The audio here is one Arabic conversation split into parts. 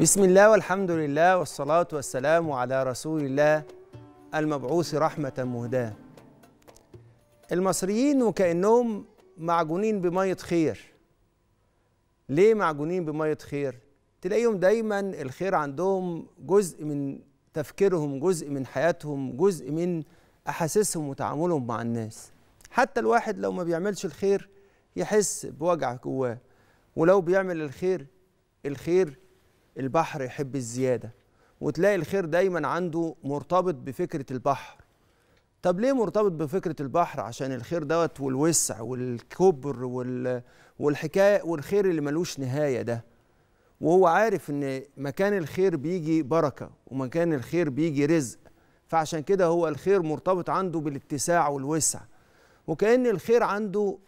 بسم الله والحمد لله والصلاة والسلام على رسول الله المبعوث رحمة مهداة المصريين وكأنهم معجونين بمية خير ليه معجونين بمية خير؟ تلاقيهم دايما الخير عندهم جزء من تفكيرهم جزء من حياتهم جزء من أحاسيسهم وتعاملهم مع الناس حتى الواحد لو ما بيعملش الخير يحس بوجع جواه ولو بيعمل الخير الخير البحر يحب الزيادة وتلاقي الخير دايما عنده مرتبط بفكرة البحر طب ليه مرتبط بفكرة البحر عشان الخير دوت والوسع والكبر وال... والحكاية والخير اللي ملوش نهاية ده وهو عارف ان مكان الخير بيجي بركة ومكان الخير بيجي رزق فعشان كده هو الخير مرتبط عنده بالاتساع والوسع وكأن الخير عنده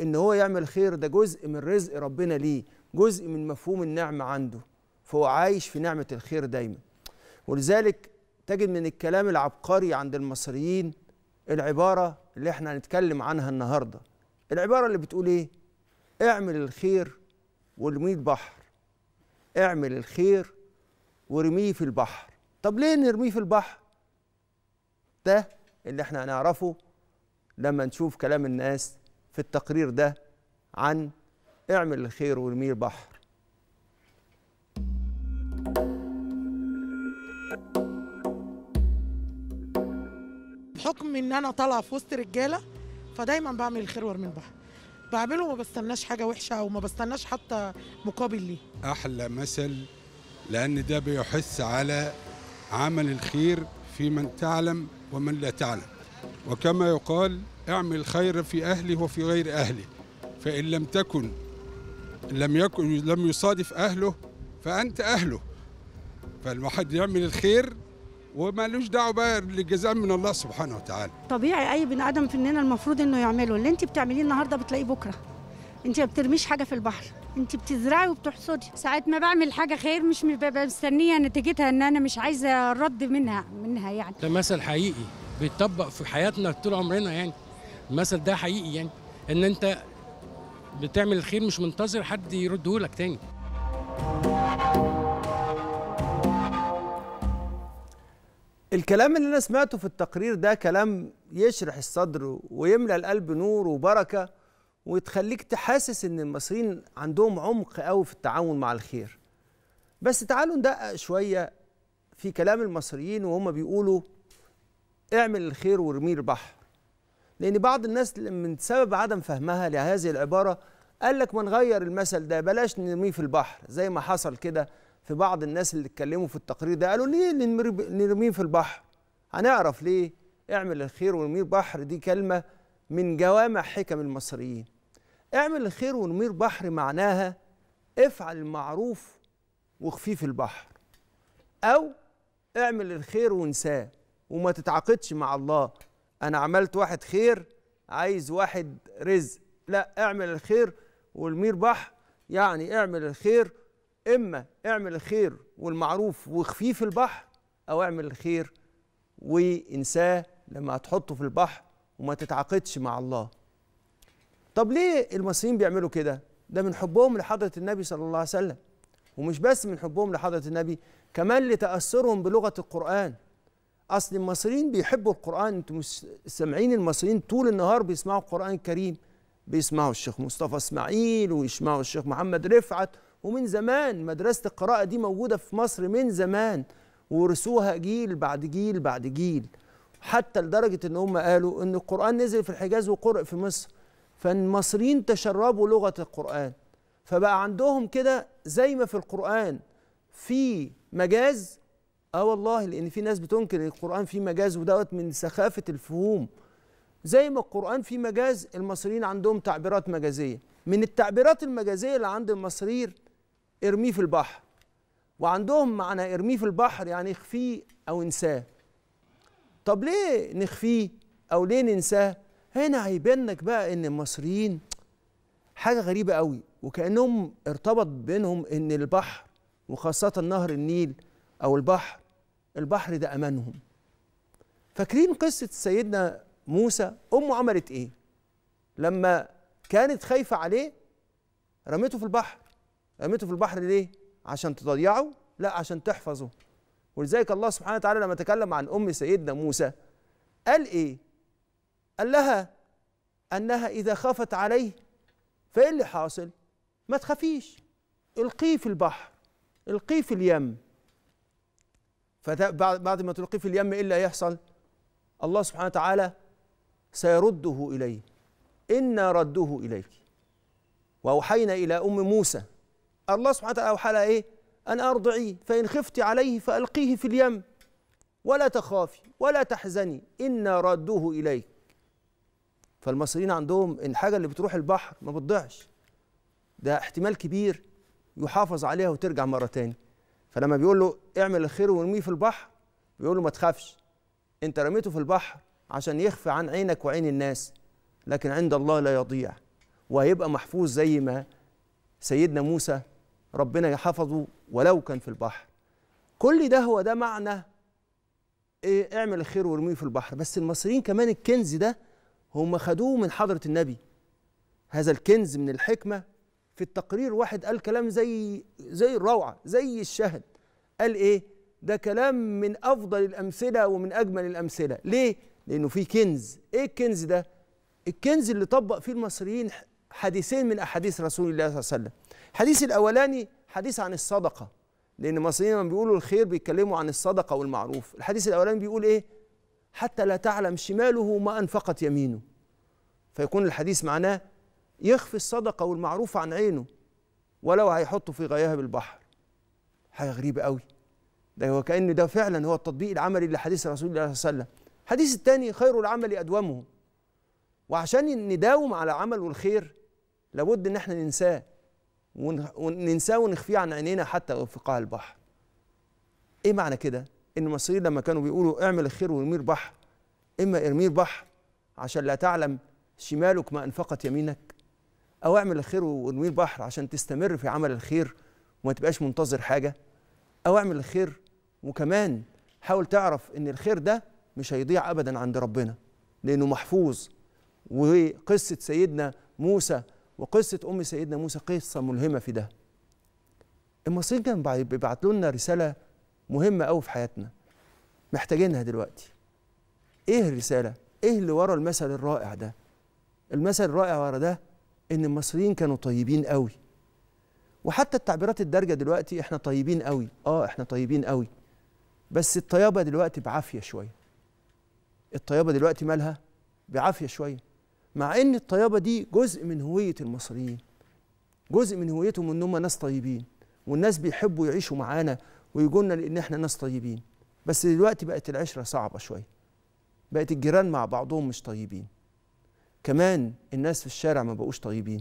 ان هو يعمل خير ده جزء من رزق ربنا ليه جزء من مفهوم النعمة عنده فهو عايش في نعمة الخير دايما ولذلك تجد من الكلام العبقري عند المصريين العبارة اللي احنا هنتكلم عنها النهاردة العبارة اللي بتقول ايه اعمل الخير ورميه بحر اعمل الخير ورميه في البحر طب ليه نرميه في البحر ده اللي احنا هنعرفه لما نشوف كلام الناس في التقرير ده عن اعمل الخير ورميه البحر بحكم ان انا طالعه في وسط رجاله فدايما بعمل الخير وارمي البحر بعمله وما بستناش حاجه وحشه او ما بستناش حتى مقابل ليه احلى مثل لان ده بيحث على عمل الخير في من تعلم ومن لا تعلم وكما يقال اعمل الخير في اهله وفي غير اهله فان لم تكن لم يكن لم يصادف اهله فانت اهله فالواحد يعمل الخير ومالوش دعوه بقى للجزاء من الله سبحانه وتعالى طبيعي اي بني ادم اننا المفروض انه يعمله اللي انت بتعمليه النهارده بتلاقيه بكره انت ما بترميش حاجه في البحر انت بتزرعي وبتحصدي ساعات ما بعمل حاجه خير مش ببقى مستنيه نتيجتها ان انا مش عايزه الرد منها منها يعني ده مثل حقيقي بيتطبق في حياتنا طول عمرنا يعني المثل ده حقيقي يعني ان انت بتعمل الخير مش منتظر حد يرده لك تاني الكلام اللي انا سمعته في التقرير ده كلام يشرح الصدر ويملى القلب نور وبركه وتخليك تحاسس ان المصريين عندهم عمق قوي في التعاون مع الخير بس تعالوا ندقق شويه في كلام المصريين وهم بيقولوا اعمل الخير وارميه البحر لان بعض الناس من سبب عدم فهمها لهذه العباره قال لك ما نغير المثل ده بلاش نرميه في البحر زي ما حصل كده في بعض الناس اللي اتكلموا في التقرير ده قالوا ليه نرميه في البحر هنعرف ليه اعمل الخير ونمير بحر دي كلمة من جوامع حكم المصريين اعمل الخير ونمير بحر معناها افعل المعروف وخفيف البحر أو اعمل الخير وانساه وما تتعاقدش مع الله أنا عملت واحد خير عايز واحد رزق لا اعمل الخير والمير بحر يعني اعمل الخير اما اعمل الخير والمعروف واخفيه في البحر او اعمل الخير وانساه لما تحطه في البحر وما تتعاقدش مع الله طب ليه المصريين بيعملوا كده ده من حبهم لحضره النبي صلى الله عليه وسلم ومش بس من حبهم لحضره النبي كمان لتاثرهم بلغه القران اصل المصريين بيحبوا القران انتم سامعين المصريين طول النهار بيسمعوا القران الكريم بيسمعوا الشيخ مصطفى اسماعيل ويسمعوا الشيخ محمد رفعت ومن زمان مدرسة القراءة دي موجودة في مصر من زمان ورسوها جيل بعد جيل بعد جيل حتى لدرجة إن هم قالوا إن القرآن نزل في الحجاز وقرأ في مصر فالمصريين تشربوا لغة القرآن فبقى عندهم كده زي ما في القرآن في مجاز اه والله لان في ناس بتنكر القران فيه مجاز ودوت من سخافه الفهوم زي ما القران فيه مجاز المصريين عندهم تعبيرات مجازيه من التعبيرات المجازيه اللي عند المصريين ارميه في البحر وعندهم معنى ارميه في البحر يعني اخفيه او انساه طب ليه نخفيه او ليه ننساه هنا هيبان لك بقى ان المصريين حاجه غريبه قوي وكانهم ارتبط بينهم ان البحر وخاصه نهر النيل او البحر البحر ده امانهم فاكرين قصه سيدنا موسى امه عملت ايه لما كانت خايفه عليه رميته في البحر رميته في البحر ليه؟ عشان تضيعه؟ لا عشان تحفظه ولذلك الله سبحانه وتعالى لما تكلم عن أم سيدنا موسى قال إيه؟ قال لها أنها إذا خافت عليه فإيه اللي حاصل؟ ما تخافيش القيه في البحر القيه في اليم فبعد ما تلقيه في اليم إيه اللي هيحصل؟ الله سبحانه وتعالى سيرده إليه إنا رده إليك وأوحينا إلى أم موسى الله سبحانه وتعالى أوحى لها إيه أن أرضعيه فإن خفت عليه فألقيه في اليم ولا تخافي ولا تحزني إنا رادوه إليك فالمصريين عندهم الحاجة اللي بتروح البحر ما بتضيعش ده احتمال كبير يحافظ عليها وترجع مرة تاني فلما بيقول له اعمل الخير وارميه في البحر بيقول له ما تخافش انت رميته في البحر عشان يخفى عن عينك وعين الناس لكن عند الله لا يضيع وهيبقى محفوظ زي ما سيدنا موسى ربنا يحفظه ولو كان في البحر كل ده هو ده معنى إيه اعمل الخير وارميه في البحر بس المصريين كمان الكنز ده هم خدوه من حضرة النبي هذا الكنز من الحكمة في التقرير واحد قال كلام زي زي الروعة زي الشهد قال إيه ده كلام من أفضل الأمثلة ومن أجمل الأمثلة ليه؟ لأنه في كنز إيه الكنز ده؟ الكنز اللي طبق فيه المصريين حديثين من أحاديث رسول الله صلى الله عليه وسلم الحديث الاولاني حديث عن الصدقه لان المصريين لما بيقولوا الخير بيتكلموا عن الصدقه والمعروف الحديث الاولاني بيقول ايه حتى لا تعلم شماله ما انفقت يمينه فيكون الحديث معناه يخفي الصدقه والمعروف عن عينه ولو هيحطه في غياهب البحر حاجه غريبه قوي ده هو كان ده فعلا هو التطبيق العملي لحديث رسول الله صلى الله عليه وسلم الحديث الثاني خير العمل ادومه وعشان نداوم على عمل الخير لابد ان احنا ننساه وننساه ونخفيه عن عينينا حتى لو في قاع البحر ايه معنى كده ان المصريين لما كانوا بيقولوا اعمل الخير وارميه البحر اما ارميه البحر عشان لا تعلم شمالك ما انفقت يمينك او اعمل الخير وارميه البحر عشان تستمر في عمل الخير وما تبقاش منتظر حاجه او اعمل الخير وكمان حاول تعرف ان الخير ده مش هيضيع ابدا عند ربنا لانه محفوظ وقصه سيدنا موسى وقصة أم سيدنا موسى قصة ملهمة في ده المصريين كانوا بيبعتوا لنا رسالة مهمة أوي في حياتنا محتاجينها دلوقتي إيه الرسالة؟ إيه اللي ورا المثل الرائع ده؟ المثل الرائع ورا ده إن المصريين كانوا طيبين أوي وحتى التعبيرات الدارجة دلوقتي إحنا طيبين أوي آه إحنا طيبين أوي بس الطيابة دلوقتي بعافية شوية الطيابة دلوقتي مالها؟ بعافية شوية مع ان الطيابه دي جزء من هويه المصريين جزء من هويتهم ان هم ناس طيبين والناس بيحبوا يعيشوا معانا ويجونا لان احنا ناس طيبين بس دلوقتي بقت العشره صعبه شويه بقت الجيران مع بعضهم مش طيبين كمان الناس في الشارع ما بقوش طيبين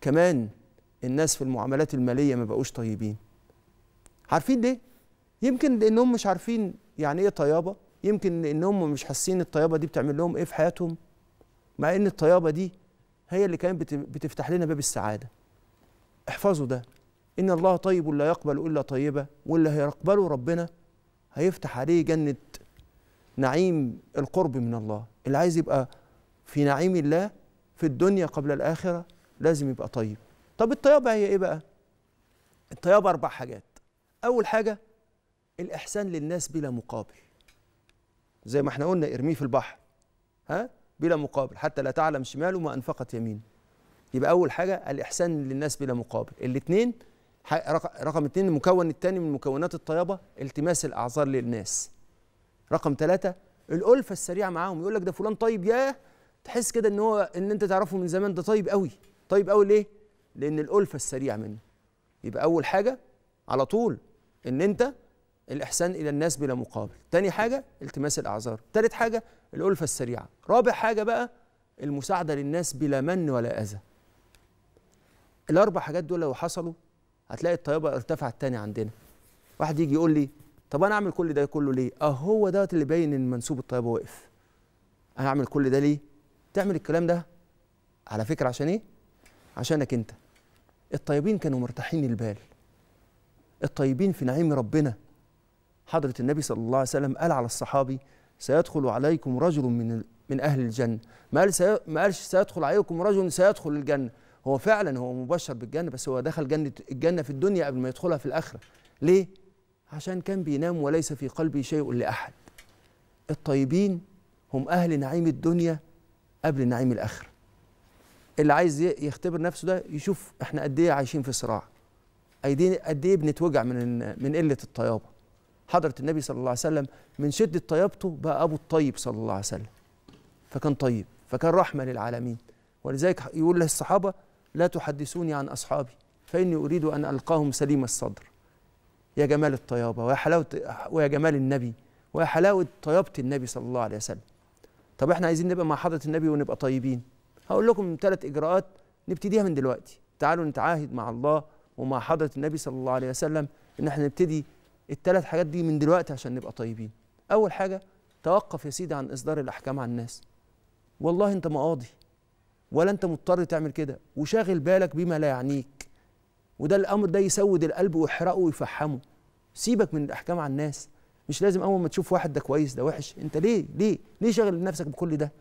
كمان الناس في المعاملات الماليه ما بقوش طيبين عارفين ليه يمكن لانهم مش عارفين يعني ايه طيابه يمكن لانهم مش حاسين الطيابه دي بتعمل لهم ايه في حياتهم مع ان الطيابه دي هي اللي كانت بتفتح لنا باب السعاده احفظوا ده ان الله طيب لا يقبل الا طيبه واللي هيقبله ربنا هيفتح عليه جنه نعيم القرب من الله اللي عايز يبقى في نعيم الله في الدنيا قبل الاخره لازم يبقى طيب طب الطيابه هي ايه بقى الطيابه اربع حاجات اول حاجه الاحسان للناس بلا مقابل زي ما احنا قلنا ارميه في البحر ها بلا مقابل حتى لا تعلم شماله ما أنفقت يمينه يبقى أول حاجة الإحسان للناس بلا مقابل الاثنين رقم اثنين المكون الثاني من مكونات الطيابة التماس الأعذار للناس رقم ثلاثة الألفة السريعة معاهم يقول لك ده فلان طيب ياه تحس كده ان هو ان انت تعرفه من زمان ده طيب قوي طيب قوي ليه لان الالفه السريعه منه يبقى اول حاجه على طول ان انت الاحسان الى الناس بلا مقابل تاني حاجه التماس الاعذار تالت حاجه الألفة السريعة رابع حاجة بقى المساعدة للناس بلا من ولا أذى الأربع حاجات دول لو حصلوا هتلاقي الطيبة ارتفعت تاني عندنا واحد يجي يقول لي طب أنا أعمل كل ده كله ليه؟ أهو دوت اللي باين إن منسوب الطيبة واقف أنا أعمل كل ده ليه؟ تعمل الكلام ده على فكرة عشان إيه؟ عشانك أنت الطيبين كانوا مرتاحين البال الطيبين في نعيم ربنا حضرة النبي صلى الله عليه وسلم قال على الصحابي سيدخل عليكم رجل من من اهل الجنه ما قال سي... ما قالش سيدخل عليكم رجل سيدخل الجنه هو فعلا هو مبشر بالجنه بس هو دخل جنه الجنه في الدنيا قبل ما يدخلها في الاخره ليه عشان كان بينام وليس في قلبه شيء لاحد الطيبين هم اهل نعيم الدنيا قبل نعيم الاخره اللي عايز يختبر نفسه ده يشوف احنا قد ايه عايشين في صراع قد ايه بنتوجع من من قله الطيابه حضرة النبي صلى الله عليه وسلم من شدة طيبته بقى أبو الطيب صلى الله عليه وسلم فكان طيب فكان رحمة للعالمين ولذلك يقول للصحابة لا تحدثوني عن أصحابي فإني أريد أن ألقاهم سليم الصدر يا جمال الطيابة ويا حلاوة ويا جمال النبي ويا حلاوة طيابة النبي صلى الله عليه وسلم طب احنا عايزين نبقى مع حضرة النبي ونبقى طيبين هقول لكم ثلاث إجراءات نبتديها من دلوقتي تعالوا نتعاهد مع الله ومع حضرة النبي صلى الله عليه وسلم إن احنا نبتدي الثلاث حاجات دي من دلوقتي عشان نبقى طيبين اول حاجه توقف يا سيدي عن اصدار الاحكام على الناس والله انت مقاضي ولا انت مضطر تعمل كده وشاغل بالك بما لا يعنيك وده الامر ده يسود القلب ويحرقه ويفحمه سيبك من الاحكام على الناس مش لازم اول ما تشوف واحد ده كويس ده وحش انت ليه ليه ليه شاغل نفسك بكل ده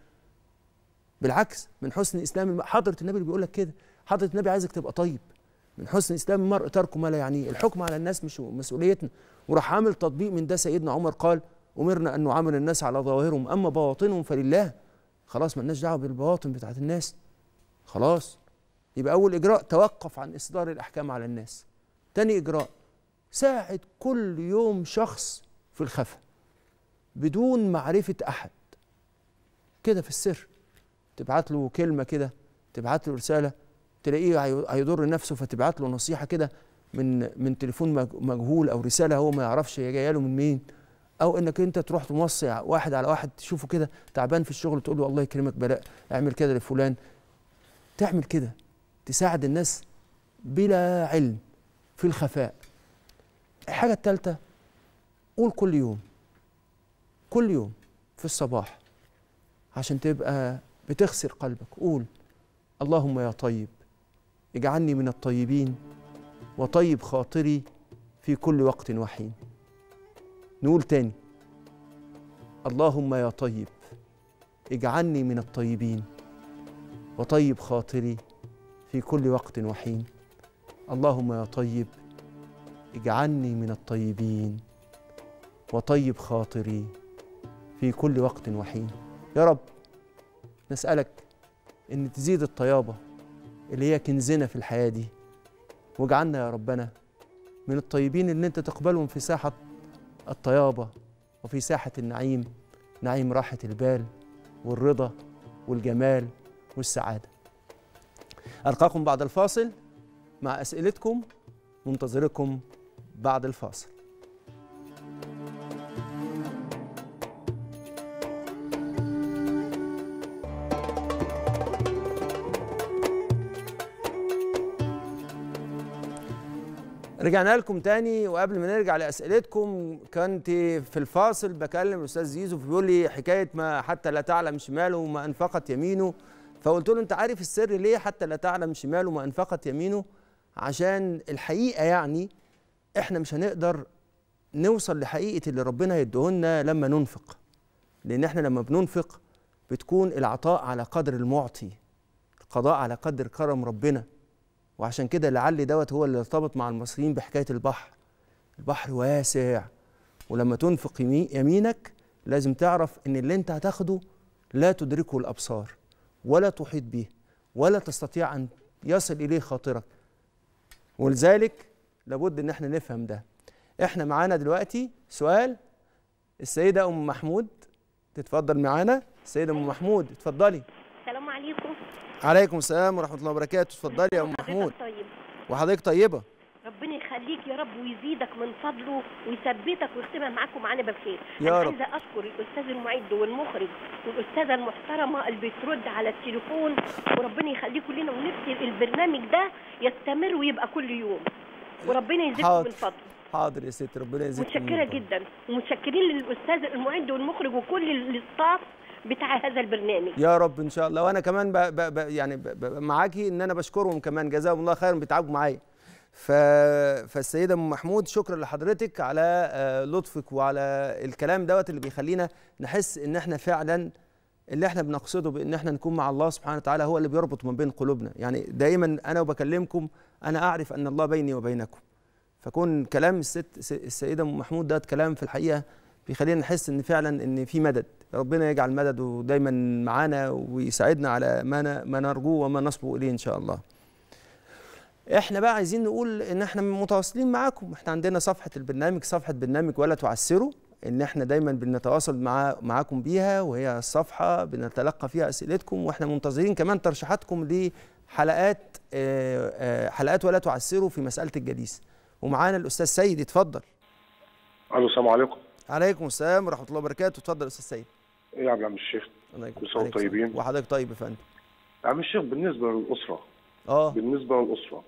بالعكس من حسن اسلام حضره النبي اللي بيقول لك كده حضره النبي عايزك تبقى طيب من حسن اسلام المرء ترك ما لا يعنيه الحكم على الناس مش مسؤوليتنا وراح عامل تطبيق من ده سيدنا عمر قال امرنا ان نعامل الناس على ظواهرهم اما بواطنهم فلله خلاص ما لناش دعوه بالبواطن بتاعت الناس خلاص يبقى اول اجراء توقف عن اصدار الاحكام على الناس تاني اجراء ساعد كل يوم شخص في الخفاء بدون معرفه احد كده في السر تبعت له كلمه كده تبعت له رساله تلاقيه هيضر نفسه فتبعت له نصيحه كده من من تليفون مجهول او رساله هو ما يعرفش هي جايه له من مين او انك انت تروح توصي واحد على واحد تشوفه كده تعبان في الشغل تقول له الله يكرمك بلاء اعمل كده لفلان تعمل كده تساعد الناس بلا علم في الخفاء الحاجه الثالثه قول كل يوم كل يوم في الصباح عشان تبقى بتخسر قلبك قول اللهم يا طيب اجعلني من الطيبين وطيب خاطري في كل وقت وحين نقول تاني اللهم يا طيب اجعلني من الطيبين وطيب خاطري في كل وقت وحين اللهم يا طيب اجعلني من الطيبين وطيب خاطري في كل وقت وحين يا رب نسألك أن تزيد الطيابة اللي هي كنزنا في الحياة دي واجعلنا يا ربنا من الطيبين اللي أنت تقبلهم في ساحة الطيابة وفي ساحة النعيم نعيم راحة البال والرضا والجمال والسعادة ألقاكم بعد الفاصل مع أسئلتكم منتظركم بعد الفاصل رجعنا لكم تاني وقبل ما نرجع لاسئلتكم كنت في الفاصل بكلم الاستاذ زيزو بيقول لي حكايه ما حتى لا تعلم شماله ما انفقت يمينه فقلت له انت عارف السر ليه حتى لا تعلم شماله ما انفقت يمينه عشان الحقيقه يعني احنا مش هنقدر نوصل لحقيقه اللي ربنا يديهولنا لما ننفق لان احنا لما بننفق بتكون العطاء على قدر المعطي القضاء على قدر كرم ربنا وعشان كده لعلي دوت هو اللي ارتبط مع المصريين بحكايه البحر البحر واسع ولما تنفق يمينك لازم تعرف ان اللي انت هتاخده لا تدركه الابصار ولا تحيط به ولا تستطيع ان يصل اليه خاطرك ولذلك لابد ان احنا نفهم ده احنا معانا دلوقتي سؤال السيده ام محمود تتفضل معانا السيده ام محمود اتفضلي السلام عليكم عليكم السلام ورحمه الله وبركاته اتفضلي يا ام محمود طيب. وحضرتك طيبه ربنا يخليك يا رب ويزيدك من فضله ويثبتك ويختمها معاك ومعانا بالخير يا انا رب. عايزه اشكر الاستاذ المعد والمخرج والاستاذه المحترمه اللي بترد على التليفون وربنا يخليكم لنا ونفسي البرنامج ده يستمر ويبقى كل يوم وربنا يزيدكم من فضله حاضر يا ست ربنا يزيدك متشكره جدا ومتشكرين للاستاذ المعد والمخرج وكل الستاف بتاع هذا البرنامج يا رب ان شاء الله وانا كمان بقى بقى بقى يعني معاكي ان انا بشكرهم كمان جزاهم الله خيرا بيتعبوا معايا ف... فالسيده ام محمود شكرا لحضرتك على آه، لطفك وعلى الكلام دوت اللي بيخلينا نحس ان احنا فعلا اللي احنا بنقصده بان احنا نكون مع الله سبحانه وتعالى هو اللي بيربط ما بين قلوبنا يعني دايما انا وبكلمكم انا اعرف ان الله بيني وبينكم فكون كلام الست السيده ام محمود ده كلام في الحقيقه بيخلينا نحس ان فعلا ان في مدد ربنا يجعل مدده دايما معانا ويساعدنا على ما ما نرجوه وما نصبو اليه ان شاء الله احنا بقى عايزين نقول ان احنا متواصلين معاكم احنا عندنا صفحه البرنامج صفحه برنامج ولا تعسروا ان احنا دايما بنتواصل مع معاكم بيها وهي الصفحه بنتلقى فيها اسئلتكم واحنا منتظرين كمان ترشيحاتكم لحلقات آه، آه، حلقات ولا تعسروا في مساله الجليس ومعانا الاستاذ سيد اتفضل الو السلام عليكم عليكم السلام ورحمه الله وبركاته اتفضل استاذ سيد ايه يا عم الشيخ كل طيبين وحضرتك طيب يا فندم يا عم الشيخ بالنسبه للاسره اه بالنسبه للاسره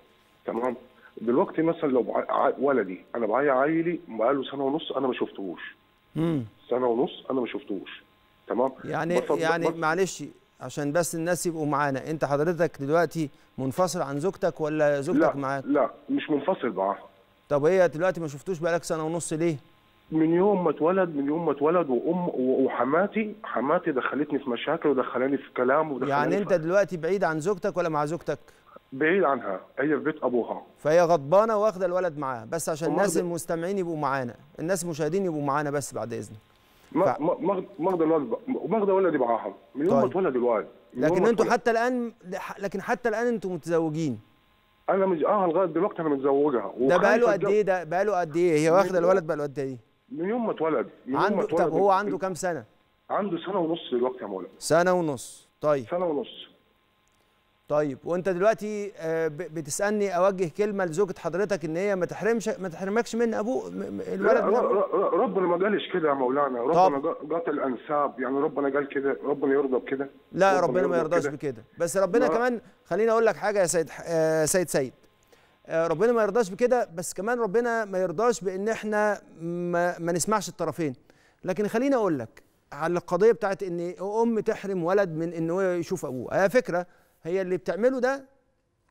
تمام دلوقتي مثلا لو ولدي انا معايا عيلي بقاله سنه ونص انا ما شفتهوش امم سنه ونص انا ما شفتهوش تمام يعني يعني معلش عشان بس الناس يبقوا معانا انت حضرتك دلوقتي منفصل عن زوجتك ولا زوجتك معاك لا لا مش منفصل معاها طب هي دلوقتي ما شفتوش بقالك سنه ونص ليه من يوم ما اتولد من يوم ما اتولد وام وحماتي حماتي دخلتني في مشاكل ودخلاني في كلام ودخلاني يعني انت دلوقتي بعيد عن زوجتك ولا مع زوجتك؟ بعيد عنها هي في بيت ابوها فهي غضبانه واخده الولد معاها بس عشان الناس المستمعين يبقوا معانا الناس المشاهدين يبقوا معانا بس بعد اذنك ماخده الولد ماخده ولدي معاها من يوم ما طيب. اتولد الولد لكن انتوا حتى الان لكن حتى الان انتوا متزوجين انا مش اه لغايه دلوقتي انا متزوجها ده بقاله قد ايه ده بقاله قد ايه هي واخده الولد بقاله قد ايه من يوم ما اتولد من يوم ما اتولد طب هو عنده كام سنه؟ عنده سنه ونص دلوقتي يا مولانا سنه ونص طيب سنه ونص طيب وانت دلوقتي آه، بتسالني اوجه كلمه لزوجه حضرتك ان هي ما تحرمش ما تحرمكش من ابوه الولد من ربنا ما قالش كده يا مولانا ربنا جات الانساب يعني ربنا قال كده ربنا يرضى بكده لا ربنا, ربنا ما يرضاش بكده بس ربنا كمان خليني اقول لك حاجه يا سيد آه، سيد سيد آه، ربنا ما يرضاش بكده بس كمان ربنا ما يرضاش بان احنا ما, ما نسمعش الطرفين لكن خليني اقول لك على القضيه بتاعت ان ام تحرم ولد من ان هو يشوف ابوه على فكره هي اللي بتعمله ده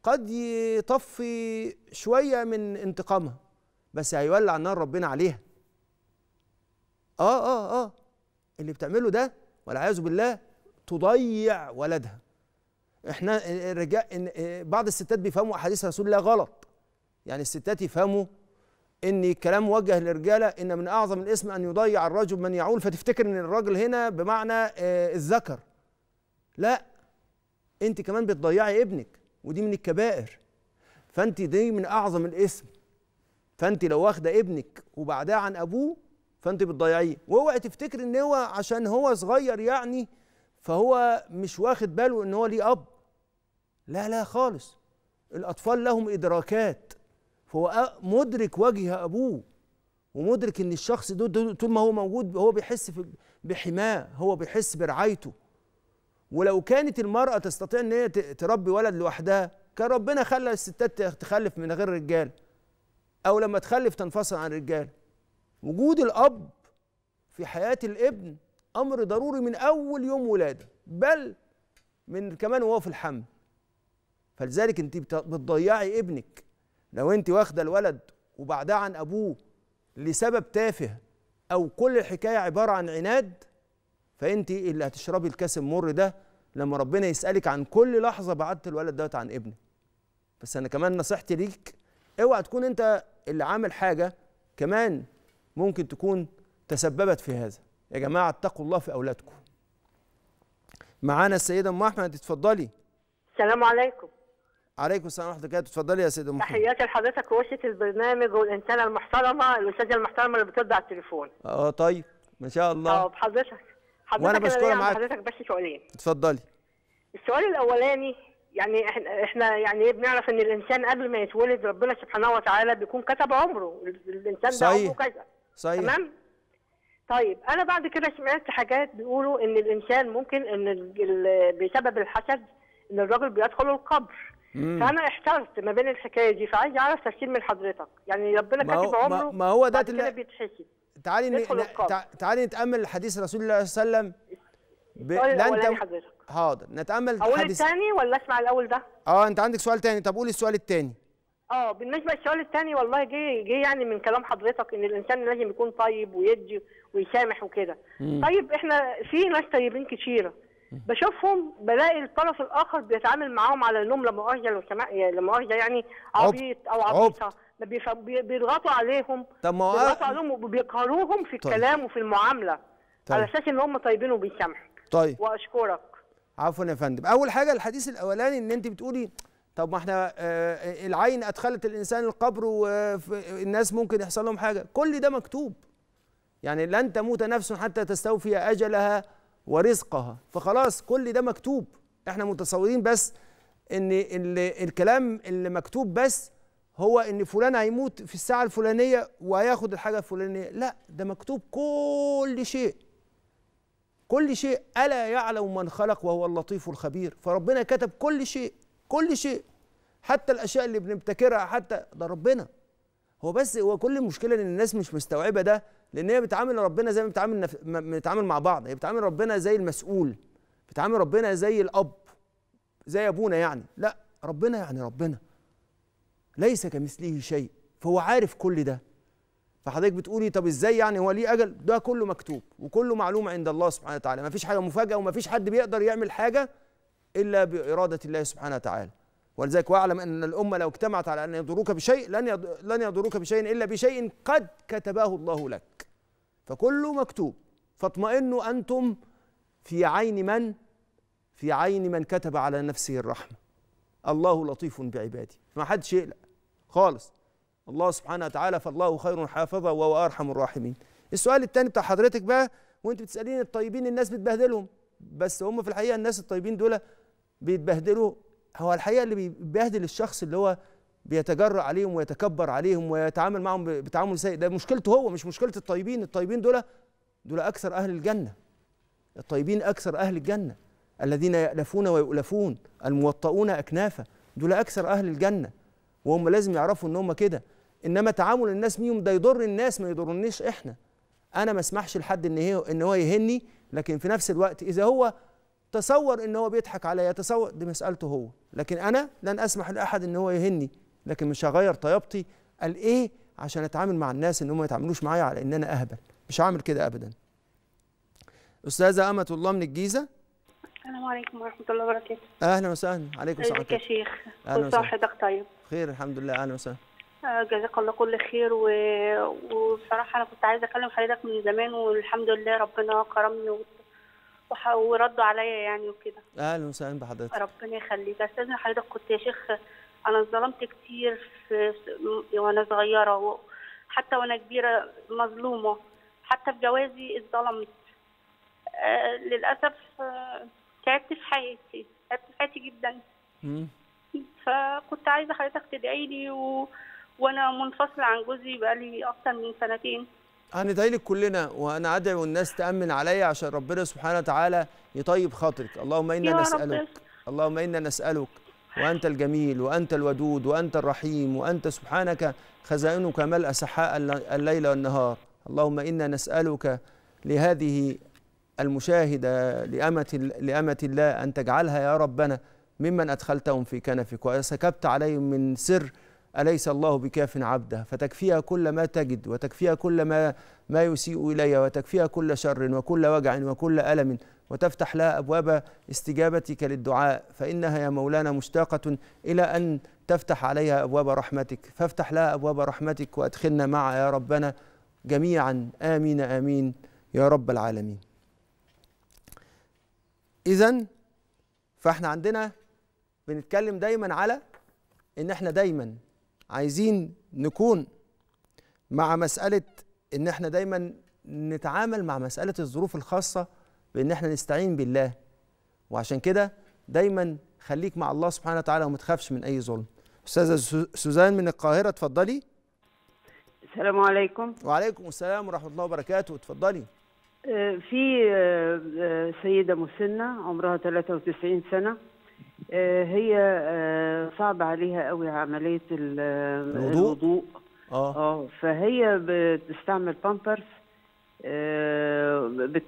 قد يطفي شويه من انتقامها بس هيولع نار ربنا عليها اه اه اه اللي بتعمله ده والعياذ بالله تضيع ولدها احنا الرجال آه، آه، بعض الستات بيفهموا احاديث رسول الله غلط يعني الستات يفهموا ان كلام موجه للرجاله ان من اعظم الاسم ان يضيع الرجل من يعول فتفتكر ان الراجل هنا بمعنى آه، الذكر لا انت كمان بتضيعي ابنك ودي من الكبائر فانت دي من اعظم الاسم فانت لو واخده ابنك وبعدها عن ابوه فانت بتضيعيه واوعي تفتكر ان هو عشان هو صغير يعني فهو مش واخد باله ان هو ليه اب لا لا خالص الاطفال لهم ادراكات فهو مدرك وجه ابوه ومدرك ان الشخص ده طول ما هو موجود هو بيحس بحماه هو بيحس برعايته ولو كانت المرأة تستطيع ان هي تربي ولد لوحدها كان ربنا خلى الستات تخلف من غير رجال او لما تخلف تنفصل عن الرجال وجود الاب في حياة الابن امر ضروري من اول يوم ولادة بل من كمان وهو في الحمل فلذلك انت بتضيعي ابنك لو انت واخده الولد وبعدها عن ابوه لسبب تافه او كل الحكايه عباره عن عناد فانت اللي هتشربي الكاس المر ده لما ربنا يسالك عن كل لحظه بعدت الولد دوت عن ابنه بس انا كمان نصيحتي ليك اوعى تكون انت اللي عامل حاجه كمان ممكن تكون تسببت في هذا يا جماعه اتقوا الله في اولادكم معانا السيده ام احمد اتفضلي السلام عليكم عليكم السلام ورحمه الله وبركاته اتفضلي يا سيدي تحياتي لحضرتك ووشه البرنامج والانسانه المحترمه الاستاذه المحترمه اللي بترد على التليفون اه طيب ما شاء الله طب حضرتك حضرتك وانا بشكرك معاك حضرتك بس سؤالين اتفضلي السؤال الاولاني يعني احنا يعني ايه بنعرف ان الانسان قبل ما يتولد ربنا سبحانه وتعالى بيكون كتب عمره الانسان ده عمره كذا صحيح تمام طيب انا بعد كده سمعت حاجات بيقولوا ان الانسان ممكن ان بسبب الحسد ان الراجل بيدخل القبر فانا احترت ما بين الحكايه دي فعايز اعرف تفكير من حضرتك يعني ربنا كاتب عمره ما هو ده اللي بيتحكي تعالي ن... تعالي نتامل حديث رسول الله صلى الله عليه وسلم ب... لا انت حضرتك حاضر نتامل اقول حديث... الثاني ولا اسمع الاول ده اه انت عندك سؤال ثاني طب قولي السؤال الثاني اه بالنسبه للسؤال الثاني والله جه جه يعني من كلام حضرتك ان الانسان لازم يكون طيب ويدي ويسامح وكده طيب احنا في ناس طيبين كتيره بشوفهم بلاقي الطرف الاخر بيتعامل معاهم على انهم لا مؤاخذه لو سمح لا مؤاخذه يعني عبيط او عبيطه بيضغطوا عليهم طب ما بيضغطوا عليهم وبيقهروهم في طيب. الكلام طيب. وفي المعامله طيب. على اساس ان هم طيبين وبيسامحوا طيب واشكرك عفوا يا فندم اول حاجه الحديث الاولاني ان انت بتقولي طب ما احنا آه, آه، العين ادخلت الانسان القبر والناس ممكن يحصل لهم حاجه كل ده مكتوب يعني لن تموت نفس حتى تستوفي اجلها ورزقها فخلاص كل ده مكتوب احنا متصورين بس ان الكلام اللي مكتوب بس هو ان فلان هيموت في الساعه الفلانيه وهياخد الحاجه الفلانيه لا ده مكتوب كل شيء كل شيء الا يعلم من خلق وهو اللطيف الخبير فربنا كتب كل شيء كل شيء حتى الاشياء اللي بنبتكرها حتى ده ربنا هو بس هو كل المشكله ان الناس مش مستوعبه ده لان هي بتعامل ربنا زي ما بتعامل نف... بنتعامل مع بعض هي بتعامل ربنا زي المسؤول بتعامل ربنا زي الاب زي ابونا يعني لا ربنا يعني ربنا ليس كمثله شيء فهو عارف كل ده فحضرتك بتقولي طب ازاي يعني هو ليه اجل ده كله مكتوب وكله معلوم عند الله سبحانه وتعالى مفيش حاجه مفاجاه ومفيش حد بيقدر يعمل حاجه الا باراده الله سبحانه وتعالى ولذلك واعلم ان الامه لو اجتمعت على ان يضروك بشيء لن لن يضروك بشيء الا بشيء قد كتبه الله لك فكله مكتوب فاطمئنوا انتم في عين من في عين من كتب على نفسه الرحمه الله لطيف بعباده ما حدش يقلق خالص الله سبحانه وتعالى فالله خير حافظا وهو ارحم الراحمين السؤال الثاني بتاع حضرتك بقى وانت بتسالين الطيبين الناس بتبهدلهم بس هم في الحقيقه الناس الطيبين دول بيتبهدلوا هو الحقيقه اللي بيبهدل الشخص اللي هو بيتجرأ عليهم ويتكبر عليهم ويتعامل معهم بتعامل سيء ده مشكلته هو مش مشكله الطيبين الطيبين دول دول اكثر اهل الجنه الطيبين اكثر اهل الجنه الذين يألفون ويؤلفون الموطؤون اكنافا دول اكثر اهل الجنه وهم لازم يعرفوا ان هم كده انما تعامل الناس بيهم ده يضر الناس ما يضرنيش احنا انا ما اسمحش لحد ان ان هو يهني لكن في نفس الوقت اذا هو تصور ان هو بيضحك عليا تصور دي مسالته هو لكن انا لن اسمح لاحد ان هو يهني لكن مش هغير طيبتي قال ايه عشان اتعامل مع الناس ان هم ما يتعاملوش معايا على ان انا اهبل مش هعمل كده ابدا استاذه امه الله من الجيزه السلام عليكم ورحمه الله وبركاته اهلا وسهلا عليكم السلام ازيك يا شيخ كل صح حضرتك طيب خير الحمد لله اهلا وسهلا آه، جزاك الله كل خير و... وبصراحه انا كنت عايزه اكلم حضرتك من زمان والحمد لله ربنا كرمني وردوا عليا يعني وكده اهلا وسهلا بحضرتك ربنا يخليك استاذن حضرتك كنت يا شيخ انا اتظلمت كتير في وانا صغيره حتى وانا كبيره مظلومه حتى في جوازي اتظلمت آه، للاسف آه، تعبت في حياتي تعبت في حياتي جدا مم. فكنت عايزه حضرتك تدعي لي و... وانا منفصله عن جوزي بقالي اكتر من سنتين هندعي لك كلنا وانا ادعي والناس تامن عليا عشان ربنا سبحانه وتعالى يطيب خاطرك اللهم انا نسالك اللهم انا نسالك وانت الجميل وانت الودود وانت الرحيم وانت سبحانك خزائنك ملء سحاء الليل والنهار اللهم انا نسالك لهذه المشاهده لامه لامه الله ان تجعلها يا ربنا ممن ادخلتهم في كنفك وسكبت عليهم من سر أليس الله بكاف عبده فتكفيها كل ما تجد وتكفيها كل ما ما يسيء إليها وتكفيها كل شر وكل وجع وكل ألم وتفتح لها أبواب استجابتك للدعاء فإنها يا مولانا مشتاقة إلى أن تفتح عليها أبواب رحمتك فافتح لها أبواب رحمتك وأدخلنا معها يا ربنا جميعا آمين آمين يا رب العالمين إذا فإحنا عندنا بنتكلم دايما على إن إحنا دايما عايزين نكون مع مساله ان احنا دايما نتعامل مع مساله الظروف الخاصه بان احنا نستعين بالله وعشان كده دايما خليك مع الله سبحانه وتعالى وما تخافش من اي ظلم استاذه سوزان من القاهره اتفضلي السلام عليكم وعليكم السلام ورحمه الله وبركاته اتفضلي آه، في آه، آه، سيده مسنه عمرها 93 سنه آه، هي آه، صعب عليها قوي عمليه آه، الوضوء اه اه فهي بتستعمل بامبرز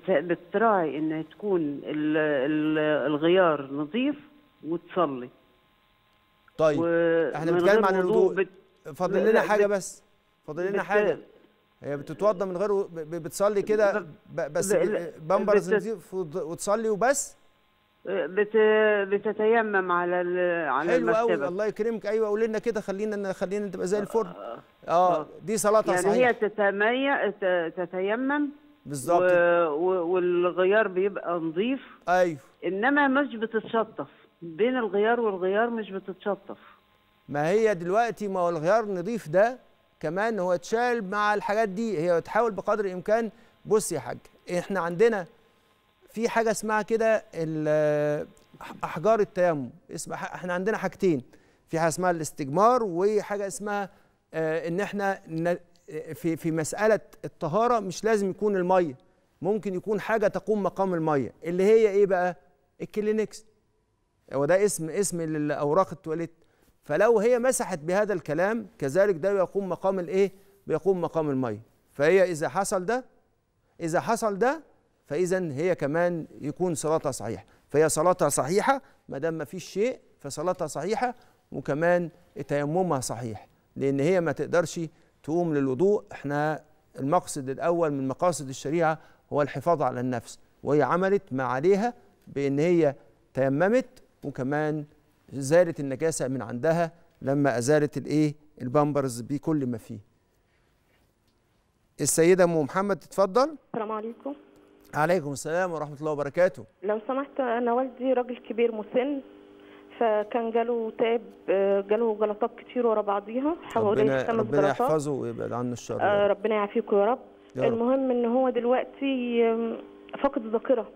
بتراعي انها تكون الغيار نظيف وتصلي طيب احنا بنتكلم عن الوضوء بت... فاضل لنا حاجه بس فاضل لنا بت... حاجه هي بتتوضى من غير بتصلي كده بس بامبرز نظيف وتصلي وبس بت... بتتيمم على على حلو المكتبه قوي الله يكرمك ايوه قول لنا كده خلينا خلينا تبقى زي الفرن آه،, آه. آه،, اه دي سلطه يعني صحيح هي تتمي... تتيمم بالظبط والغيار بيبقى نظيف ايوه انما مش بتتشطف بين الغيار والغيار مش بتتشطف ما هي دلوقتي ما هو الغيار النظيف ده كمان هو اتشال مع الحاجات دي هي بتحاول بقدر الامكان بص يا حاج احنا عندنا في حاجه اسمها كده احجار التيمم اسمها احنا عندنا حاجتين في حاجه اسمها الاستجمار وحاجه اسمها آه، ان احنا في في مساله الطهاره مش لازم يكون الميه ممكن يكون حاجه تقوم مقام الميه اللي هي ايه بقى الكلينكس هو ده اسم اسم الاوراق التواليت فلو هي مسحت بهذا الكلام كذلك ده بيقوم مقام الايه بيقوم مقام الميه فهي اذا حصل ده اذا حصل ده فإذا هي كمان يكون صلاتها صحيحة فهي صلاتها صحيحة ما دام ما فيش شيء فصلاتها صحيحة وكمان تيممها صحيح لأن هي ما تقدرش تقوم للوضوء احنا المقصد الأول من مقاصد الشريعة هو الحفاظ على النفس وهي عملت ما عليها بأن هي تيممت وكمان زالت النجاسة من عندها لما أزالت الإيه البامبرز بكل ما فيه السيدة أم محمد تتفضل السلام عليكم عليكم السلام ورحمة الله وبركاته لو سمحت أنا والدي راجل كبير مسن فكان جاله تعب آه، جاله جلطات كتير ورا بعضيها حوالي خمس ربنا يحفظه ويبعد عنه الشر آه ربنا يعافيكم يا رب المهم ان هو دلوقتي فقد الذاكره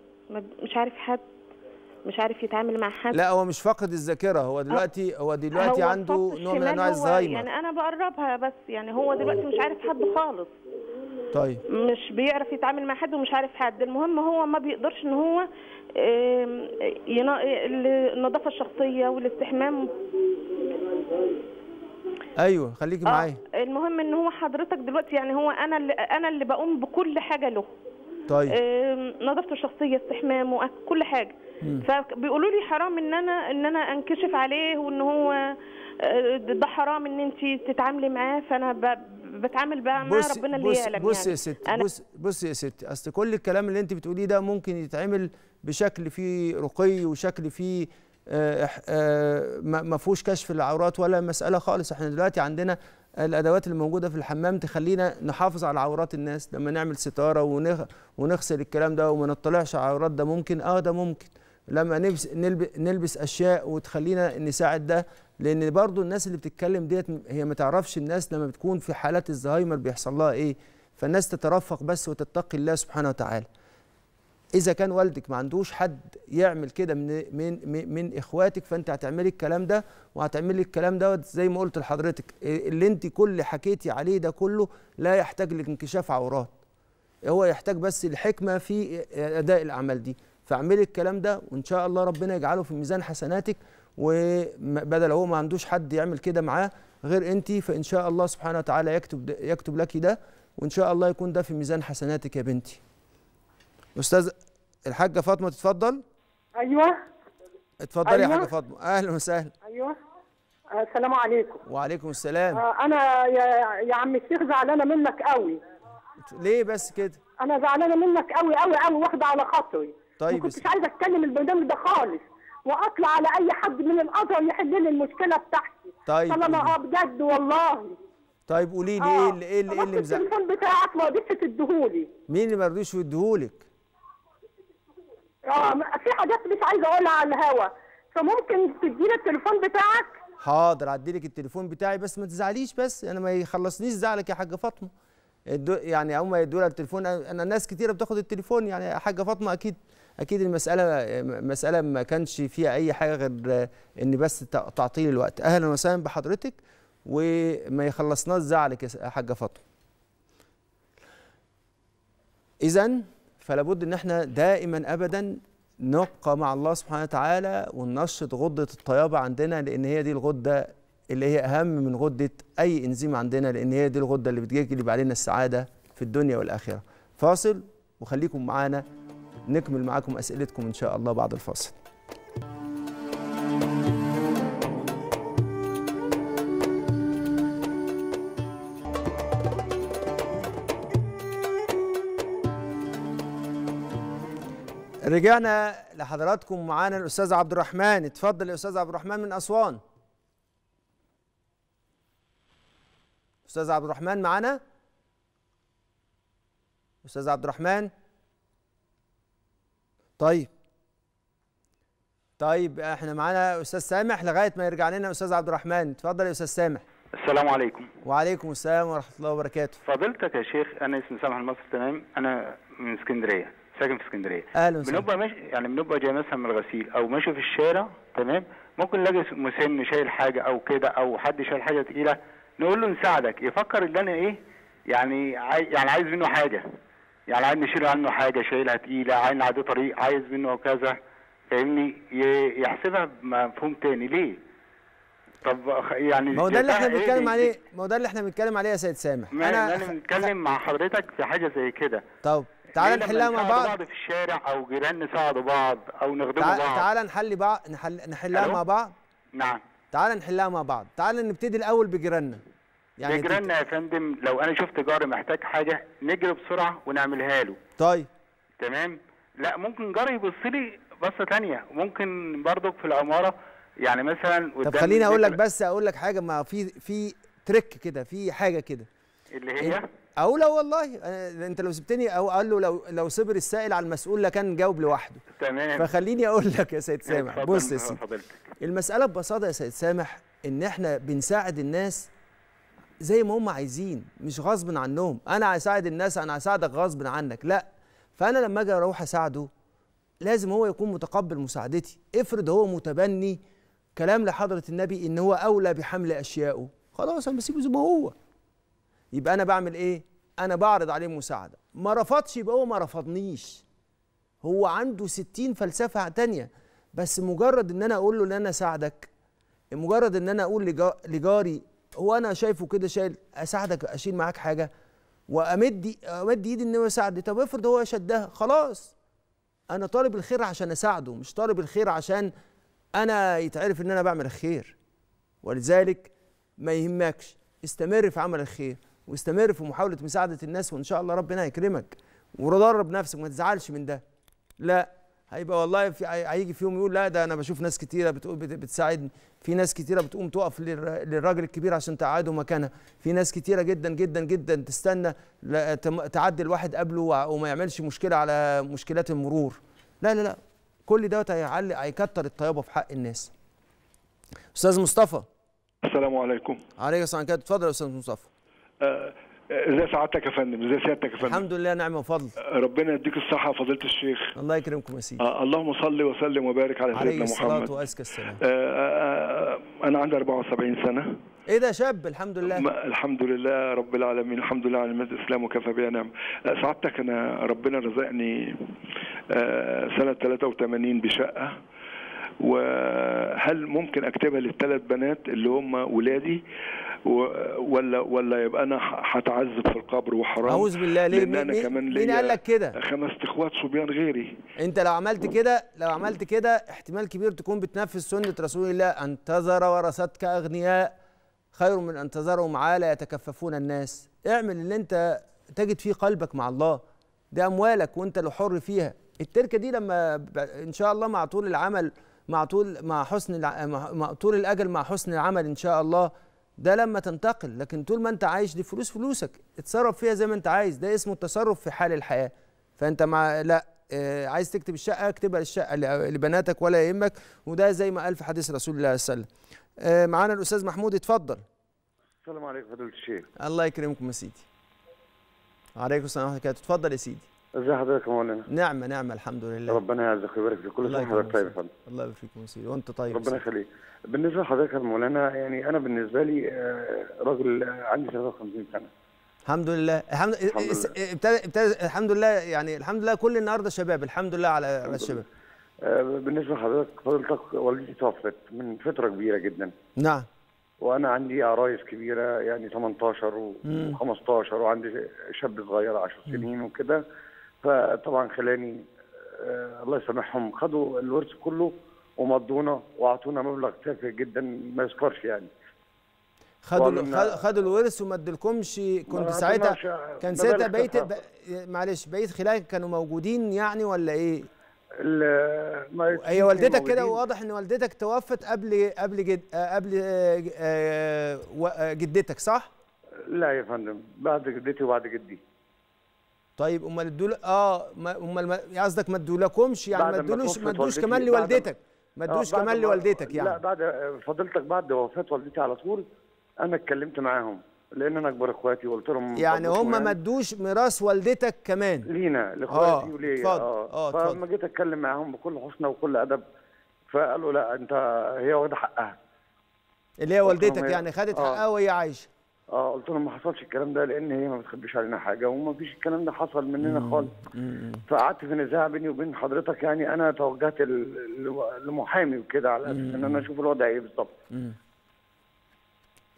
مش عارف حد مش عارف يتعامل مع حد لا هو مش فاقد الذاكره هو دلوقتي آه، هو دلوقتي هو عنده نوع من انواع الزهايمر يعني انا بقربها بس يعني هو دلوقتي مش عارف حد خالص طيب مش بيعرف يتعامل مع حد ومش عارف حد المهم هو ما بيقدرش ان هو النظافه الشخصيه والاستحمام ايوه خليكي آه معايا المهم ان هو حضرتك دلوقتي يعني هو انا اللي انا اللي بقوم بكل حاجه له طيب نظافته الشخصيه استحمامه كل حاجه فبيقولوا لي حرام ان انا ان انا انكشف عليه وان هو آه، ده حرام ان انت تتعاملي معاه فانا بتعامل بقى مع ربنا اللي يعلم بص يعني. يا ست بص بص يا ست اصل كل الكلام اللي انت بتقوليه ده ممكن يتعمل بشكل فيه رقي وشكل فيه آه، آه، ما فيهوش كشف العورات ولا مساله خالص احنا دلوقتي عندنا الادوات اللي موجوده في الحمام تخلينا نحافظ على عورات الناس لما نعمل ستاره ونغسل الكلام ده وما نطلعش على عورات ده ممكن اه ده ممكن لما نلبس نلبس اشياء وتخلينا نساعد ده لان برضو الناس اللي بتتكلم ديت هي ما تعرفش الناس لما بتكون في حالات الزهايمر بيحصل لها ايه فالناس تترفق بس وتتقي الله سبحانه وتعالى اذا كان والدك ما عندوش حد يعمل كده من من من اخواتك فانت هتعملي الكلام ده وهتعملي الكلام دوت زي ما قلت لحضرتك اللي انت كل حكيتي عليه ده كله لا يحتاج لانكشاف عورات هو يحتاج بس الحكمه في اداء الاعمال دي فاعملي الكلام ده وان شاء الله ربنا يجعله في ميزان حسناتك وبدل هو ما عندوش حد يعمل كده معاه غير انت فان شاء الله سبحانه وتعالى يكتب يكتب لك ده وان شاء الله يكون ده في ميزان حسناتك يا بنتي استاذ الحاجه فاطمه تتفضل ايوه اتفضلي أيوة. يا حاجه فاطمه اهلا وسهلا ايوه السلام عليكم وعليكم السلام آه، انا يا, يا عم الشيخ زعلانه منك قوي ليه بس كده انا زعلانه منك قوي قوي قوي واخده على خاطري طيب ما كنتش عايزه اتكلم البرنامج ده خالص واطلع على اي حد من القطر يحل لي المشكله بتاعتي طيب طالما اه بجد والله طيب قولي لي آه. ايه اللي إيه, ايه اللي مزعجك؟ التليفون بتاعك ما رضيتش تديهولي مين اللي ما رضيش يديهولك؟ اه في حاجات مش عايزه اقولها على الهوا فممكن تديني التليفون بتاعك؟ حاضر لك التليفون بتاعي بس ما تزعليش بس انا ما يخلصنيش زعلك يا حاجه فاطمه يعني اول ما يدوا لها التليفون انا ناس كتيره بتاخد التليفون يعني يا حاجه فاطمه اكيد اكيد المساله مساله ما كانش فيها اي حاجه غير ان بس تعطيل الوقت اهلا وسهلا بحضرتك وما يخلصناش زعلك يا حاجه فاطمه اذا فلا بد ان احنا دائما ابدا نبقى مع الله سبحانه وتعالى وننشط غده الطيابه عندنا لان هي دي الغده اللي هي اهم من غده اي انزيم عندنا لان هي دي الغده اللي بتجلب علينا السعاده في الدنيا والاخره فاصل وخليكم معانا نكمل معاكم اسئلتكم ان شاء الله بعد الفاصل رجعنا لحضراتكم معانا الاستاذ عبد الرحمن اتفضل يا استاذ عبد الرحمن من اسوان استاذ عبد الرحمن معانا استاذ عبد الرحمن طيب طيب احنا معانا استاذ سامح لغايه ما يرجع لنا استاذ عبد الرحمن اتفضل يا استاذ سامح السلام عليكم وعليكم السلام ورحمه الله وبركاته فضيلتك يا شيخ انا اسمي سامح المصري تمام انا من اسكندريه ساكن في اسكندريه اهلا وسهلا بنبقى ماشي يعني بنبقى جاي مثلا من الغسيل او ماشي في الشارع تمام ممكن نلاقي مسن شايل حاجه او كده او حد شايل حاجه تقيله نقول له نساعدك يفكر ان انا ايه يعني عاي... يعني عايز منه حاجه يعني عايز نشيل عنه حاجه شايلها تقيله عايز عليه طريق عايز منه كذا فاهمني يحسبها بمفهوم تاني ليه؟ طب يعني ما هو ده اللي احنا إيه؟ بنتكلم عليه ما هو ده اللي احنا بنتكلم عليه يا سيد سامح انا انا بنتكلم مع حضرتك في حاجه زي كده طب تعال نحلها مع بعض بعض في الشارع او جيران نساعدوا بعض او نخدموا تعال بعض تعال نحل بعض نحل نعم. نحلها مع بعض نعم تعال نحلها مع بعض تعال نبتدي الاول بجيراننا يعني جيراننا يا فندم لو انا شفت جاري محتاج حاجه نجري بسرعه ونعملها له طيب تمام لا ممكن جاري يبص لي بصه ثانيه ممكن برضك في العماره يعني مثلا طب خليني اقول لك بس اقول لك حاجه ما في في تريك كده في حاجه كده اللي هي او لا والله انت لو سبتني او قال له لو لو صبر السائل على المسؤول لكان جاوب لوحده تمام فخليني اقول لك يا سيد سامح بص يا سيدي المساله ببساطه يا سيد سامح ان احنا بنساعد الناس زي ما هم عايزين مش غصب عنهم انا هساعد الناس انا هساعدك غصب عنك لا فانا لما اجي اروح اساعده لازم هو يكون متقبل مساعدتي افرض هو متبني كلام لحضره النبي ان هو اولى بحمل اشيائه خلاص انا بسيبه زي ما هو يبقى انا بعمل ايه انا بعرض عليه مساعده ما رفضش يبقى هو ما رفضنيش هو عنده ستين فلسفه تانية بس مجرد ان انا اقول له ان انا اساعدك مجرد ان انا اقول لجاري هو انا شايفه كده شايل اساعدك اشيل معاك حاجه وامد امد ايدي ان هو يساعدني طب افرض هو شدها خلاص انا طالب الخير عشان اساعده مش طالب الخير عشان انا يتعرف ان انا بعمل الخير ولذلك ما يهمكش استمر في عمل الخير واستمر في محاوله مساعده الناس وان شاء الله ربنا يكرمك ودرب نفسك ما تزعلش من ده لا هيبقى والله في هيجي في يوم يقول لا ده انا بشوف ناس كتيره بتقول بتساعدني في ناس كتيره بتقوم تقف للراجل الكبير عشان تقعده مكانها في ناس كتيره جدا جدا جدا تستنى تعدي الواحد قبله وما يعملش مشكله على مشكلات المرور لا لا لا كل دوت هيعلي هيكتر الطيابه في حق الناس استاذ مصطفى السلام عليكم عليكم السلام كده اتفضل يا استاذ مصطفى أه ازي سعادتك يا فندم ازي سيادتك يا فندم الحمد لله نعم وفضل ربنا يديك الصحه فضيله الشيخ الله يكرمكم يا سيدي آه اللهم صل وسلم وبارك على سيدنا محمد عليه الصلاه وازكى السلام آه،, آه آه انا عندي 74 سنه ايه ده شاب الحمد لله الحمد لله رب العالمين الحمد لله على نعمه الاسلام وكفى بها نعم آه، سعادتك انا ربنا رزقني آه، سنه 83 بشقه وهل ممكن اكتبها للثلاث بنات اللي هم ولادي ولا ولا يبقى انا هتعذب في القبر وحرام اعوذ بالله ليه لان انا كمان ليا مين قال لك كده خمس اخوات صبيان غيري انت لو عملت كده لو عملت كده احتمال كبير تكون بتنفذ سنه رسول الله انتظر ورثتك اغنياء خير من انتظرهم عالى يتكففون الناس اعمل اللي انت تجد فيه قلبك مع الله دي اموالك وانت اللي حر فيها التركه دي لما ان شاء الله مع طول العمل مع طول مع حسن مع طول الاجل مع حسن العمل ان شاء الله ده لما تنتقل لكن طول ما انت عايش دي فلوس فلوسك اتصرف فيها زي ما انت عايز ده اسمه التصرف في حال الحياه فانت مع لا اه عايز تكتب الشقه اكتبها للشقه لبناتك ولا يهمك وده زي ما قال في حديث رسول الله صلى الله عليه وسلم اه معانا الاستاذ محمود اتفضل السلام عليكم فضيله الشيخ الله يكرمكم يا سيدي عليكم السلام ورحمه الله وبركاته اتفضل يا سيدي ازي حضرتك يا مولانا نعمه نعمه الحمد لله ربنا يعزك ويبارك في كل حاجه حضرتك طيب يا فندم الله يبارك فيك يا سيدي وانت طيب ربنا يخليك بالنسبه لحضرتك يا مولانا يعني انا بالنسبه لي آه، راجل آه، عندي 53 سنه الحمد لله الحمد إيه، ابتدى ابتدى الحمد لله يعني الحمد لله كل النهارده شباب الحمد لله على الحمد الشباب آه، بالنسبه لحضرتك فضلتك والدتي توفت من فتره كبيره جدا نعم وانا عندي عرايس كبيره يعني 18 و15 وعندي شاب صغير 10 سنين وكده فطبعا خلاني الله يسامحهم خدوا الورث كله ومضونا واعطونا مبلغ تافه جدا ما يذكرش يعني خدوا خدوا الورث وما ادلكمش كنت ساعتها آه، كان ساعتها بيت معلش بيت خلاك كانوا موجودين يعني ولا ايه؟ هي والدتك كده واضح ان والدتك توفت قبل قبل جد آه، قبل آه، جدتك صح؟ لا يا فندم بعد جدتي وبعد جدي طيب امال ادوا اه امال قصدك ما ادولكمش يعني ما ادولوش ما ادوش كمان لوالدتك ما ادوش آه، كمان لوالدتك يعني لا بعد فضيلتك بعد وفاه والدتي على طول انا اتكلمت معاهم لان انا اكبر اخواتي وقلت لهم يعني هم ما ادوش يعني. ميراث والدتك كمان لينا آه، لاخواتي وليا اه اه فلما جيت اتكلم معاهم بكل حسنى وكل ادب فقالوا لا انت هي واخده حقها اللي هي والدتك يعني خدت آه. حقها وهي عايشه اه قلت لهم ما حصلش الكلام ده لان هي ما بتخبيش علينا حاجه وما فيش الكلام ده حصل مننا خالص فقعدت في نزاع بيني وبين حضرتك يعني انا توجهت لمحامي وكده على اساس ان انا اشوف الوضع ايه بالظبط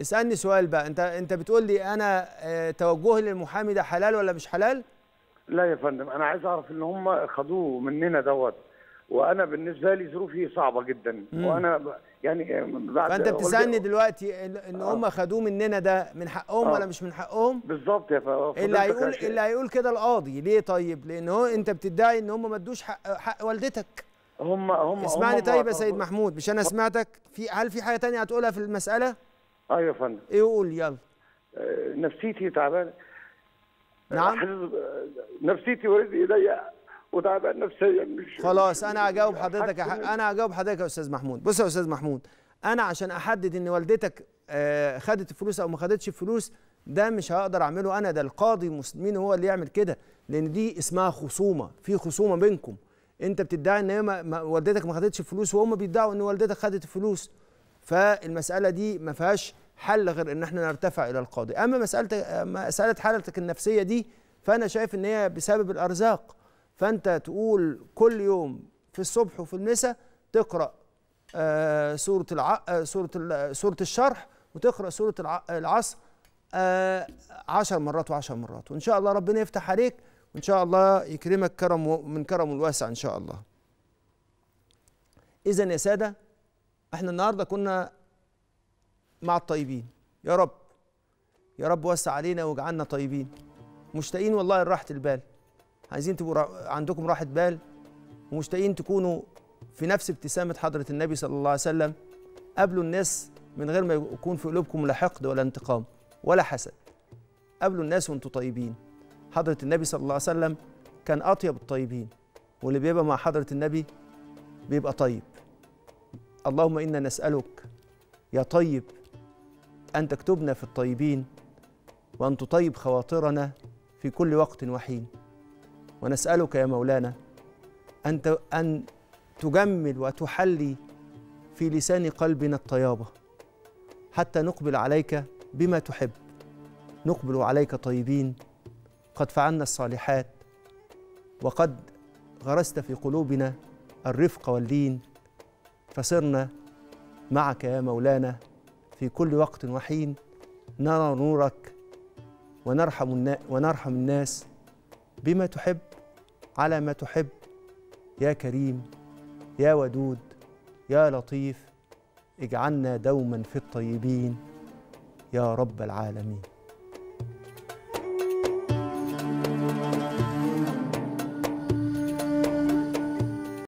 اسالني سؤال بقى انت انت بتقول لي انا آه، توجهي للمحامي ده حلال ولا مش حلال لا يا فندم انا عايز اعرف ان هم خدوه مننا دوت وانا بالنسبه لي ظروفي صعبه جدا وانا يعني بعد فانت بتسالني دلوقتي ان آه. هم خدوه مننا ده من حقهم آه. ولا مش من حقهم بالظبط يا فندم اللي هيقول اللي هيقول كده القاضي ليه طيب لان هو انت بتدعي ان هم ما ادوش حق, حق والدتك هم هم اسمعني هم طيب يا سيد محمود مش انا سمعتك في هل في حاجه ثانيه هتقولها في المساله ايوه يا فندم ايه قول يلا آه، نفسيتي تعبانه نعم نفسيتي ورد ايديا وتعب نفسيا مش خلاص انا هجاوب حضرتك انا هجاوب حضرتك يا استاذ محمود بص يا استاذ محمود انا عشان احدد ان والدتك آه، خدت الفلوس او ما خدتش الفلوس ده مش هقدر اعمله انا ده القاضي المسلمين هو اللي يعمل كده لان دي اسمها خصومه في خصومه بينكم انت بتدعي ان والدتك ما خدتش الفلوس وهم بيدعوا ان والدتك خدت الفلوس فالمساله دي ما فيهاش حل غير ان احنا نرتفع الى القاضي اما مساله مساله حالتك النفسيه دي فانا شايف ان هي بسبب الارزاق فانت تقول كل يوم في الصبح وفي المساء تقرا آه، سوره الع... آه، سوره ال... آه، سوره الشرح وتقرا سوره الع... العصر آه عشر مرات وعشر مرات وان شاء الله ربنا يفتح عليك وان شاء الله يكرمك كرم من كرمه الواسع ان شاء الله اذا يا ساده احنا النهارده كنا مع الطيبين يا رب يا رب وسع علينا واجعلنا طيبين مشتاقين والله لراحه البال عايزين تبقوا عندكم راحة بال ومشتاقين تكونوا في نفس ابتسامة حضرة النبي صلى الله عليه وسلم قابلوا الناس من غير ما يكون في قلوبكم لا حقد ولا انتقام ولا حسد قابلوا الناس وانتوا طيبين حضرة النبي صلى الله عليه وسلم كان أطيب الطيبين واللي بيبقى مع حضرة النبي بيبقى طيب اللهم إنا نسألك يا طيب أن تكتبنا في الطيبين وأن تطيب خواطرنا في كل وقت وحين ونسألك يا مولانا أن أن تجمل وتحلي في لسان قلبنا الطيابة حتى نقبل عليك بما تحب نقبل عليك طيبين قد فعلنا الصالحات وقد غرست في قلوبنا الرفق واللين فصرنا معك يا مولانا في كل وقت وحين نرى نورك ونرحم ونرحم الناس بما تحب على ما تحب يا كريم يا ودود يا لطيف اجعلنا دوما في الطيبين يا رب العالمين